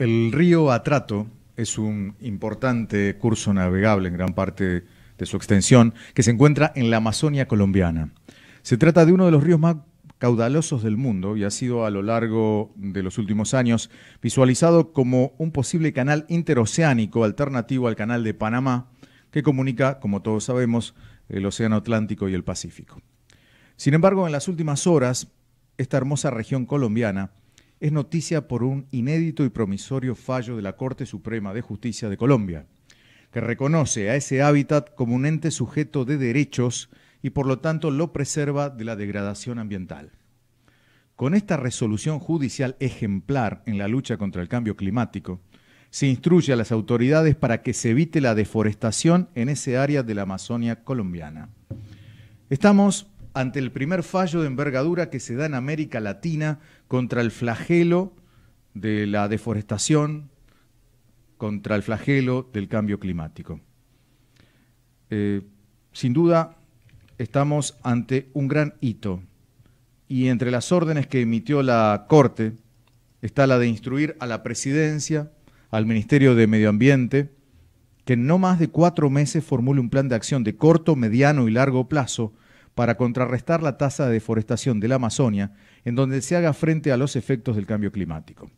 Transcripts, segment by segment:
El río Atrato es un importante curso navegable en gran parte de su extensión que se encuentra en la Amazonia colombiana. Se trata de uno de los ríos más caudalosos del mundo y ha sido a lo largo de los últimos años visualizado como un posible canal interoceánico alternativo al canal de Panamá que comunica, como todos sabemos, el Océano Atlántico y el Pacífico. Sin embargo, en las últimas horas, esta hermosa región colombiana es noticia por un inédito y promisorio fallo de la Corte Suprema de Justicia de Colombia, que reconoce a ese hábitat como un ente sujeto de derechos y por lo tanto lo preserva de la degradación ambiental. Con esta resolución judicial ejemplar en la lucha contra el cambio climático, se instruye a las autoridades para que se evite la deforestación en ese área de la Amazonia colombiana. Estamos ante el primer fallo de envergadura que se da en América Latina contra el flagelo de la deforestación, contra el flagelo del cambio climático. Eh, sin duda, estamos ante un gran hito y entre las órdenes que emitió la Corte está la de instruir a la Presidencia, al Ministerio de Medio Ambiente, que en no más de cuatro meses formule un plan de acción de corto, mediano y largo plazo para contrarrestar la tasa de deforestación de la Amazonia, en donde se haga frente a los efectos del cambio climático.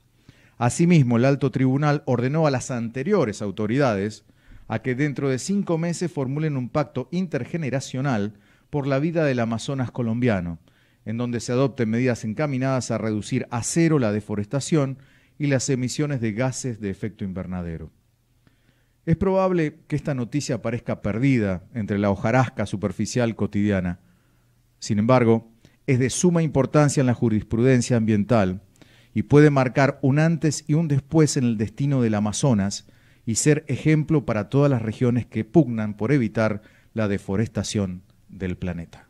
Asimismo, el alto tribunal ordenó a las anteriores autoridades a que dentro de cinco meses formulen un pacto intergeneracional por la vida del Amazonas colombiano, en donde se adopten medidas encaminadas a reducir a cero la deforestación y las emisiones de gases de efecto invernadero. Es probable que esta noticia parezca perdida entre la hojarasca superficial cotidiana. Sin embargo, es de suma importancia en la jurisprudencia ambiental y puede marcar un antes y un después en el destino del Amazonas y ser ejemplo para todas las regiones que pugnan por evitar la deforestación del planeta.